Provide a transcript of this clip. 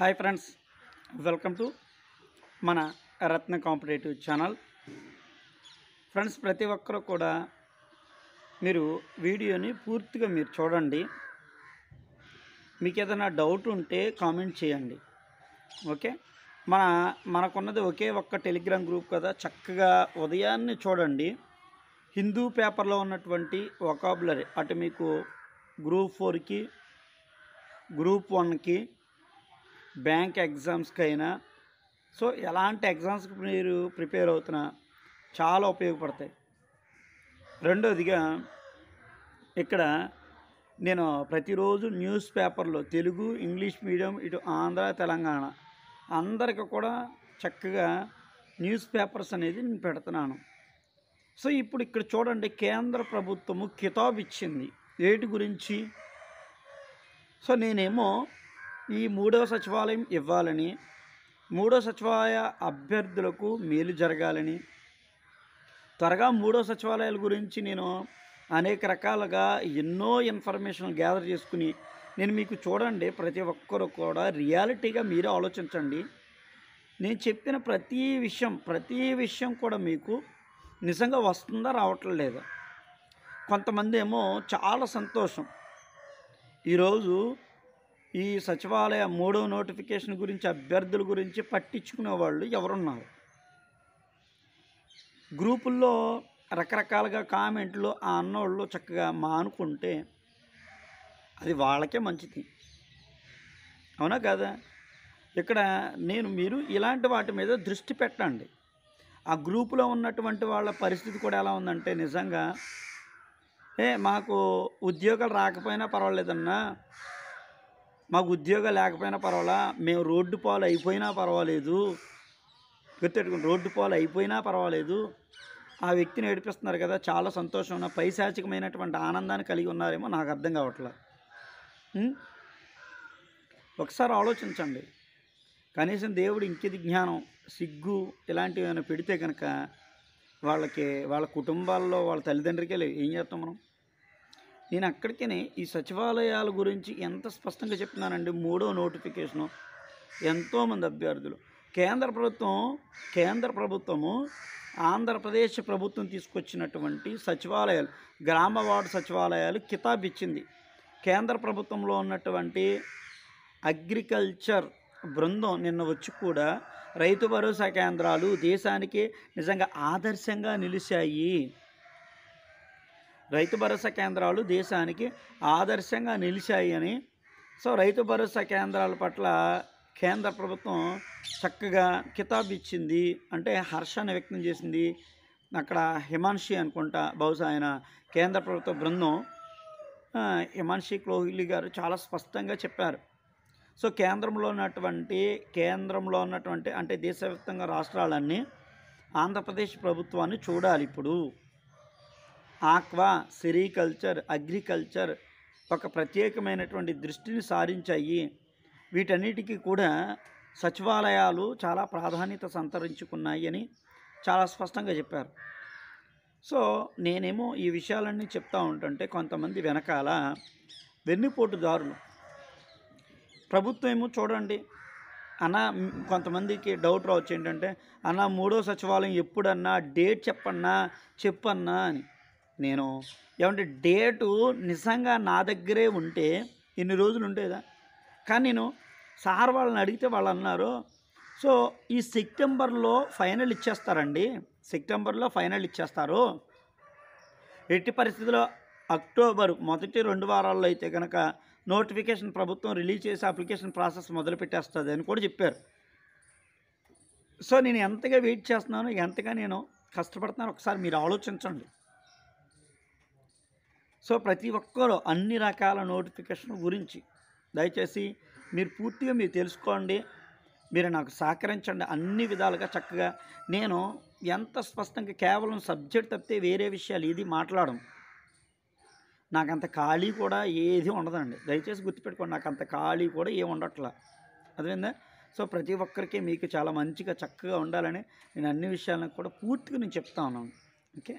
hi friends welcome to మన రత్న competitive channel friends ప్రతి ఒక్కరు కూడా మీరు వీడియోని పూర్తిగా మీరు చూడండి మీకు ఏదైనా డౌట్ ఉంటే కామెంట్ చేయండి ఓకే మన మనకున్నది ఒకే ఒక్క టెలిగ్రామ్ గ్రూప్ కదా చక్కగా ఉదయాన్నే చూడండి హిందూ పేపర్లో ఉన్నటువంటి ఒకాబులరీ అటు మీకు గ్రూప్ ఫోర్కి గ్రూప్ వన్కి బ్యాంక్ ఎగ్జామ్స్కైనా సో ఎలాంటి ఎగ్జామ్స్కి మీరు ప్రిపేర్ అవుతున్నా చాలా ఉపయోగపడతాయి రెండోదిగా ఇక్కడ నేను ప్రతిరోజు న్యూస్ పేపర్లో తెలుగు ఇంగ్లీష్ మీడియం ఇటు ఆంధ్ర తెలంగాణ అందరికీ కూడా చక్కగా న్యూస్ పేపర్స్ అనేది నేను పెడుతున్నాను సో ఇప్పుడు ఇక్కడ చూడండి కేంద్ర ప్రభుత్వము కితాబ్ ఇచ్చింది ఏటి గురించి సో నేనేమో ఈ మూడవ సచివాలయం ఇవ్వాలని మూడో సచివాలయ అభ్యర్థులకు మేలు జరగాలని త్వరగా మూడో సచివాలయాల గురించి నేను అనేక రకాలుగా ఎన్నో ఇన్ఫర్మేషన్ గ్యాదర్ చేసుకుని నేను మీకు చూడండి ప్రతి ఒక్కరు కూడా రియాలిటీగా మీరు ఆలోచించండి నేను చెప్పిన ప్రతి విషయం ప్రతి విషయం కూడా మీకు నిజంగా వస్తుందా రావట్లేదా కొంతమంది ఏమో చాలా సంతోషం ఈరోజు ఈ సచివాలయ మూడో నోటిఫికేషన్ గురించి అభ్యర్థుల గురించి పట్టించుకునే వాళ్ళు ఎవరున్నారు గ్రూపుల్లో రకరకాలుగా కామెంట్లు ఆ అన్నోళ్ళు చక్కగా మానుకుంటే అది వాళ్ళకే మంచిది అవునా కదా ఇక్కడ నేను మీరు ఇలాంటి వాటి మీద దృష్టి పెట్టండి ఆ గ్రూపులో ఉన్నటువంటి వాళ్ళ పరిస్థితి కూడా ఎలా ఉందంటే నిజంగా ఏ మాకు ఉద్యోగాలు రాకపోయినా పర్వాలేదన్నా మాకు ఉద్యోగం లేకపోయినా పర్వాలా మేము రోడ్డు పాలు అయిపోయినా పర్వాలేదు గుర్తెట్టుకుని రోడ్డు పాలు అయిపోయినా పర్వాలేదు ఆ వ్యక్తిని ఏడిపిస్తున్నారు కదా చాలా సంతోషం ఉన్న పైశాచికమైనటువంటి ఆనందాన్ని కలిగి ఉన్నారేమో నాకు అర్థం కావట్లా ఒకసారి ఆలోచించండి కనీసం దేవుడు ఇంకిది జ్ఞానం సిగ్గు ఇలాంటివి ఏమైనా పెడితే కనుక వాళ్ళకి వాళ్ళ కుటుంబాల్లో వాళ్ళ తల్లిదండ్రికే ఏం చేస్తాం మనం నేను అక్కడికనే ఈ సచివాలయాల గురించి ఎంత స్పష్టంగా చెప్తున్నానండి మూడో నోటిఫికేషను ఎంతోమంది అభ్యర్థులు కేంద్ర ప్రభుత్వం కేంద్ర ప్రభుత్వము ఆంధ్రప్రదేశ్ ప్రభుత్వం తీసుకొచ్చినటువంటి సచివాలయాలు గ్రామ వార్డు సచివాలయాలు కితాబ్ ఇచ్చింది కేంద్ర ప్రభుత్వంలో ఉన్నటువంటి అగ్రికల్చర్ బృందం నిన్న వచ్చి కూడా రైతు భరోసా కేంద్రాలు దేశానికి నిజంగా ఆదర్శంగా నిలిచాయి రైతు భరోసా కేంద్రాలు దేశానికి ఆదర్శంగా నిలిచాయని సో రైతు భరోసా కేంద్రాల పట్ల కేంద్ర ప్రభుత్వం చక్కగా కితాబ్ ఇచ్చింది అంటే హర్షాన్ని వ్యక్తం చేసింది అక్కడ హిమాన్షి అనుకుంటా బహుశా ఆయన కేంద్ర ప్రభుత్వ బృందం హిమాన్షి క్లోహిలీ గారు చాలా స్పష్టంగా చెప్పారు సో కేంద్రంలో ఉన్నటువంటి కేంద్రంలో ఉన్నటువంటి అంటే దేశవ్యాప్తంగా రాష్ట్రాలన్నీ ఆంధ్రప్రదేశ్ ప్రభుత్వాన్ని చూడాలి ఇప్పుడు ఆక్వా సెరికల్చర్ అగ్రికల్చర్ ఒక ప్రత్యేకమైనటువంటి దృష్టిని సారించాయి వీటన్నిటికీ కూడా సచివాలయాలు చాలా ప్రాధాన్యత సంతరించుకున్నాయి అని చాలా స్పష్టంగా చెప్పారు సో నేనేమో ఈ విషయాలన్నీ చెప్తా ఉంటుంటే కొంతమంది వెనకాల వెన్నుపోటుదారులు ప్రభుత్వం ఏమో చూడండి అన్న కొంతమందికి డౌట్ రావచ్చు ఏంటంటే అన్న మూడో సచివాలయం ఎప్పుడన్నా డేట్ చెప్పన్నా చెప్పన్నా అని నేను ఏమంటే డేటు నిజంగా నా దగ్గరే ఉంటే ఇన్ని రోజులు ఉండేదా కానీ నేను సార్ వాళ్ళని అడిగితే వాళ్ళు అన్నారు సో ఈ సెప్టెంబర్లో ఫైనల్ ఇచ్చేస్తారండి సెప్టెంబర్లో ఫైనల్ ఇచ్చేస్తారు ఎట్టి పరిస్థితిలో అక్టోబర్ మొదటి రెండు వారాల్లో అయితే కనుక నోటిఫికేషన్ ప్రభుత్వం రిలీజ్ చేసి అప్లికేషన్ ప్రాసెస్ మొదలు పెట్టేస్తుంది అని కూడా చెప్పారు సో నేను ఎంతగా వెయిట్ చేస్తున్నాను ఎంతగా నేను కష్టపడుతున్నాను ఒకసారి మీరు ఆలోచించండి సో ప్రతి ఒక్కరూ అన్ని రకాల నోటిఫికేషన్ గురించి దయచేసి మీరు పూర్తిగా మీరు తెలుసుకోండి మీరు నాకు సహకరించండి అన్ని విధాలుగా చక్కగా నేను ఎంత స్పష్టంగా కేవలం సబ్జెక్ట్ తప్పితే వేరే విషయాలు ఇది మాట్లాడడం నాకు అంత ఖాళీ కూడా ఏది ఉండదండి దయచేసి గుర్తుపెట్టుకోండి నాకు అంత ఖాళీ కూడా ఏమి ఉండట్లా అదేవిందా సో ప్రతి ఒక్కరికి మీకు చాలా మంచిగా చక్కగా ఉండాలని నేను అన్ని విషయాలను కూడా పూర్తిగా నేను చెప్తా ఉన్నాను ఓకే